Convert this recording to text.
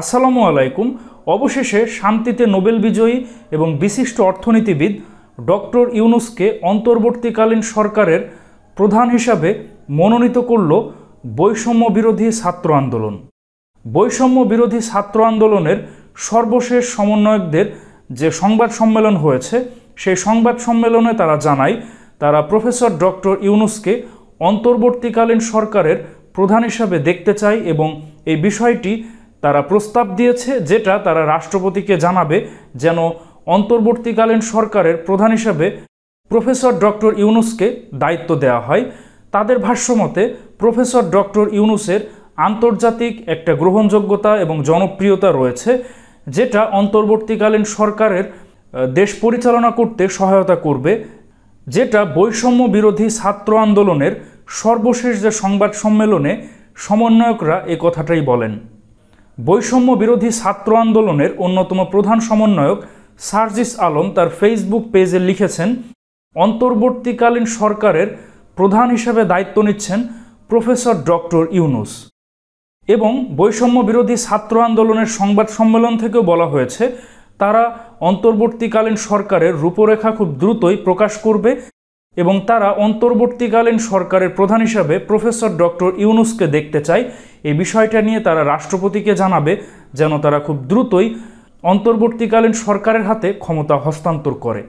আসসালামু আলাইকুম অবশেষে শান্তিতে নোবেল বিজয়ী এবং বিশিষ্ট অর্থনীতিবিদ ডক্টর ইউনুসকে অন্তর্বর্তীকালীন সরকারের প্রধান হিসাবে মনোনীত করল বৈষম্য বিরোধী ছাত্র আন্দোলন বৈষম্য বিরোধী ছাত্র আন্দোলনের সর্বশেষ সমন্বয়কদের যে সংবাদ সম্মেলন হয়েছে সেই সংবাদ সম্মেলনে তারা জানায় তারা প্রফেসর ডক্টর ইউনুসকে অন্তর্বর্তীকালীন সরকারের প্রধান হিসাবে দেখতে চায় এবং এই বিষয়টি তারা প্রস্তাব দিয়েছে যেটা তারা রাষ্ট্রপতিকে জানাবে যেন অন্তর্বর্তীকালীন সরকারের প্রধান হিসাবে প্রফেসর ডক্টর ইউনুসকে দায়িত্ব দেওয়া হয় তাদের ভাষ্যমতে প্রফেসর ডক্টর ইউনুসের আন্তর্জাতিক একটা গ্রহণযোগ্যতা এবং জনপ্রিয়তা রয়েছে যেটা অন্তর্বর্তীকালীন সরকারের দেশ পরিচালনা করতে সহায়তা করবে যেটা বৈষম্য বিরোধী ছাত্র আন্দোলনের সর্বশেষ যে সংবাদ সম্মেলনে সমন্বয়করা এ কথাটাই বলেন বৈষম্য বিরোধী ছাত্র আন্দোলনের অন্যতম প্রধান সমন্বয়ক সার্জিস আলম তার ফেসবুক পেজে লিখেছেন অন্তর্বর্তীকালীন সরকারের প্রধান হিসেবে দায়িত্ব নিচ্ছেন প্রফেসর ডক্টর ইউনুস এবং বৈষম্য বিরোধী ছাত্র আন্দোলনের সংবাদ সম্মেলন থেকেও বলা হয়েছে তারা অন্তর্বর্তীকালীন সরকারের রূপরেখা খুব দ্রুতই প্রকাশ করবে এবং তারা অন্তর্বর্তীকালীন সরকারের প্রধান হিসাবে প্রফেসর ডক্টর ইউনুসকে দেখতে চায় এই বিষয়টা নিয়ে তারা রাষ্ট্রপতিকে জানাবে যেন তারা খুব দ্রুতই অন্তর্বর্তীকালীন সরকারের হাতে ক্ষমতা হস্তান্তর করে